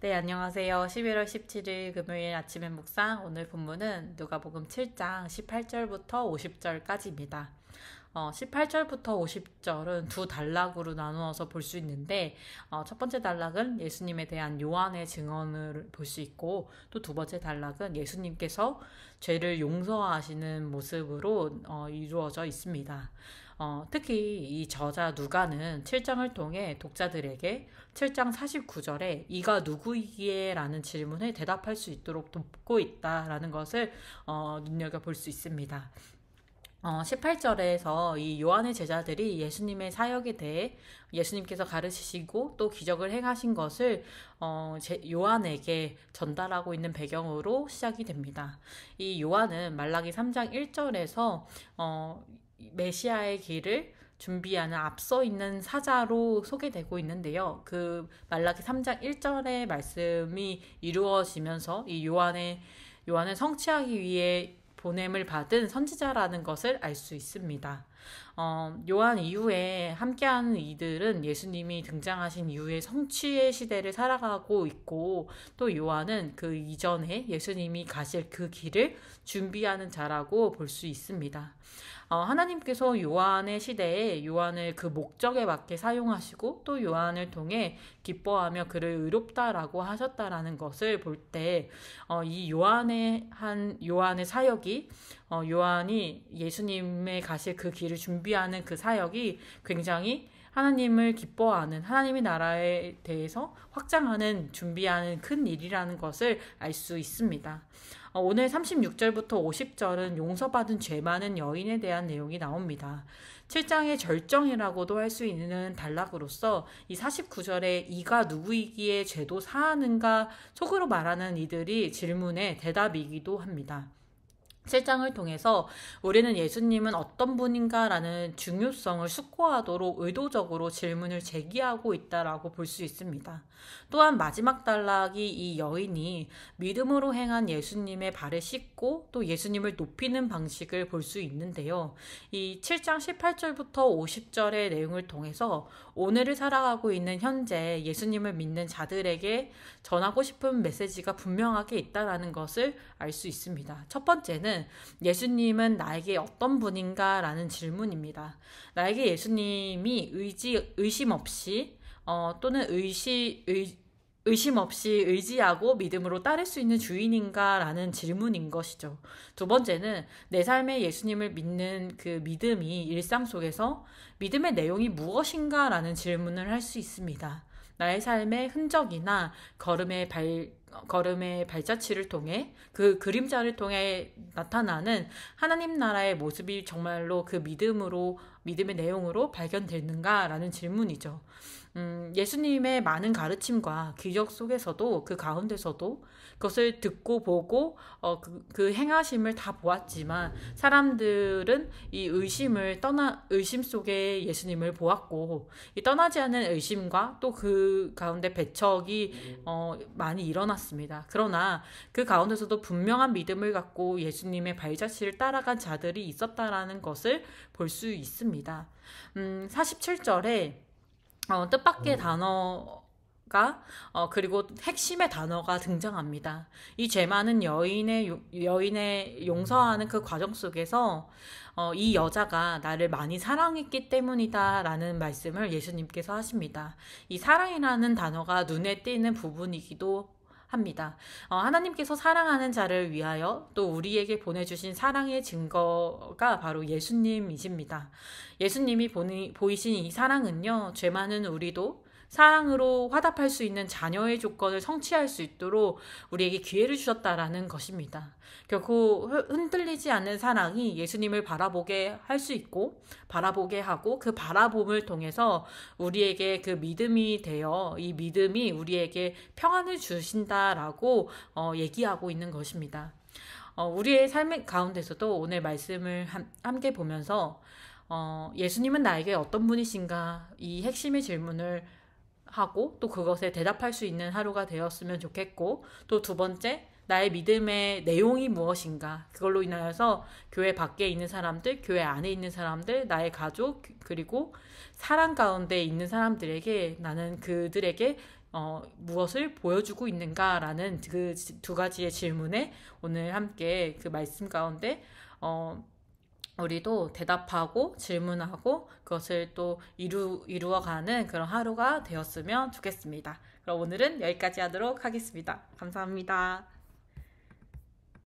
네, 안녕하세요. 11월 17일 금요일 아침의 묵상. 오늘 본문은 누가복음 7장 18절부터 50절까지입니다. 어, 18절부터 50절은 두 단락으로 나누어서 볼 수 있는데 어, 첫 번째 단락은 예수님에 대한 요한의 증언을 볼 수 있고 또 두 번째 단락은 예수님께서 죄를 용서하시는 모습으로 어, 이루어져 있습니다. 어, 특히 이 저자 누가는 7장을 통해 독자들에게 7장 49절에 이가 누구이기에 라는 질문에 대답할 수 있도록 돕고 있다라는 것을 어, 눈여겨볼 수 있습니다. 어, 18절에서 이 요한의 제자들이 예수님의 사역에 대해 예수님께서 가르치시고 또 기적을 행하신 것을 어, 요한에게 전달하고 있는 배경으로 시작이 됩니다. 이 요한은 말라기 3장 1절에서 어, 메시아의 길을 준비하는 앞서 있는 사자로 소개되고 있는데요. 그 말라기 3장 1절의 말씀이 이루어지면서 이 요한의 요한을 성취하기 위해 보냄을 받은 선지자라는 것을 알 수 있습니다. 어, 요한 이후에 함께하는 이들은 예수님이 등장하신 이후에 성취의 시대를 살아가고 있고 또 요한은 그 이전에 예수님이 가실 그 길을 준비하는 자라고 볼 수 있습니다. 어, 하나님께서 요한의 시대에 요한을 그 목적에 맞게 사용하시고 또 요한을 통해 기뻐하며 그를 의롭다라고 하셨다라는 것을 볼 때이 어, 요한의 한 요한의 사역이 어, 요한이 예수님의 가실 그 길을 이제 준비하는 그 사역이 굉장히 하나님을 기뻐하는 하나님의 나라에 대해서 확장하는 준비하는 큰 일이라는 것을 알 수 있습니다. 어, 오늘 36절부터 50절은 용서받은 죄 많은 여인에 대한 내용이 나옵니다. 7장의 절정이라고도 할 수 있는 단락으로서 이 49절에 이가 누구이기에 죄도 사하는가 속으로 말하는 이들이 질문의 대답이기도 합니다. 7장을 통해서 우리는 예수님은 어떤 분인가라는 중요성을 숙고하도록 의도적으로 질문을 제기하고 있다라고 볼 수 있습니다. 또한 마지막 단락이 이 여인이 믿음으로 행한 예수님의 발을 씻고 또 예수님을 높이는 방식을 볼 수 있는데요. 이 7장 18절부터 50절의 내용을 통해서 오늘을 살아가고 있는 현재 예수님을 믿는 자들에게 전하고 싶은 메시지가 분명하게 있다라는 것을 알 수 있습니다. 첫 번째는 질문은 예수님은 나에게 어떤 분인가라는 질문입니다. 나에게 예수님이 의지, 의심 없이 어, 또는 의시, 의, 의심 없이 의지하고 믿음으로 따를 수 있는 주인인가라는 질문인 것이죠. 두 번째는 내 삶에 예수님을 믿는 그 믿음이 일상 속에서 믿음의 내용이 무엇인가라는 질문을 할 수 있습니다. 나의 삶의 흔적이나 걸음의 발, 걸음의 발자취를 통해 그 그림자를 통해 나타나는 하나님 나라의 모습이 정말로 그 믿음으로 믿음의 내용으로 발견되는가라는 질문이죠. 음, 예수님의 많은 가르침과 기적 속에서도 그 가운데서도 그것을 듣고 보고 어, 그, 그 행하심을 다 보았지만 사람들은 이 의심을 떠나 의심 속에 예수님을 보았고 이 떠나지 않은 의심과 또 그 가운데 배척이 어, 많이 일어나. 드러습니다 그러나 그 가운데서도 분명한 믿음을 갖고 예수님의 발자취를 따라간 자들이 있었다라는 것을 볼 수 있습니다. 음, 47절에 어, 뜻밖의 음. 단어 가 어, 그리고 핵심의 단어가 등장합니다. 이 죄많은 여인의 여인의 용서하는 그 과정 속에서 어, 이 여자가 나를 많이 사랑했기 때문이다라는 말씀을 예수님께서 하십니다. 이 사랑이라는 단어가 눈에 띄는 부분이기도 합니다. 어, 하나님께서 사랑하는 자를 위하여 또 우리에게 보내주신 사랑의 증거가 바로 예수님이십니다. 예수님이 보니, 보이신 이 사랑은요, 죄 많은 우리도 사랑으로 화답할 수 있는 자녀의 조건을 성취할 수 있도록 우리에게 기회를 주셨다라는 것입니다. 결국 흔들리지 않는 사랑이 예수님을 바라보게 할 수 있고 바라보게 하고 그 바라봄을 통해서 우리에게 그 믿음이 되어 이 믿음이 우리에게 평안을 주신다라고 어, 얘기하고 있는 것입니다. 어, 우리의 삶의 가운데서도 오늘 말씀을 함께 보면서 어, 예수님은 나에게 어떤 분이신가? 이 핵심의 질문을 하고 또 그것에 대답할 수 있는 하루가 되었으면 좋겠고 또 두 번째 나의 믿음의 내용이 무엇인가 그걸로 인하여서 교회 밖에 있는 사람들 교회 안에 있는 사람들 나의 가족 그, 그리고 사랑 가운데 있는 사람들에게 나는 그들에게 어, 무엇을 보여주고 있는가라는 그 두 가지의 질문에 오늘 함께 그 말씀 가운데 어, 우리도 대답하고 질문하고 그것을 또 이루, 이루어가는 그런 하루가 되었으면 좋겠습니다. 그럼 오늘은 여기까지 하도록 하겠습니다. 감사합니다.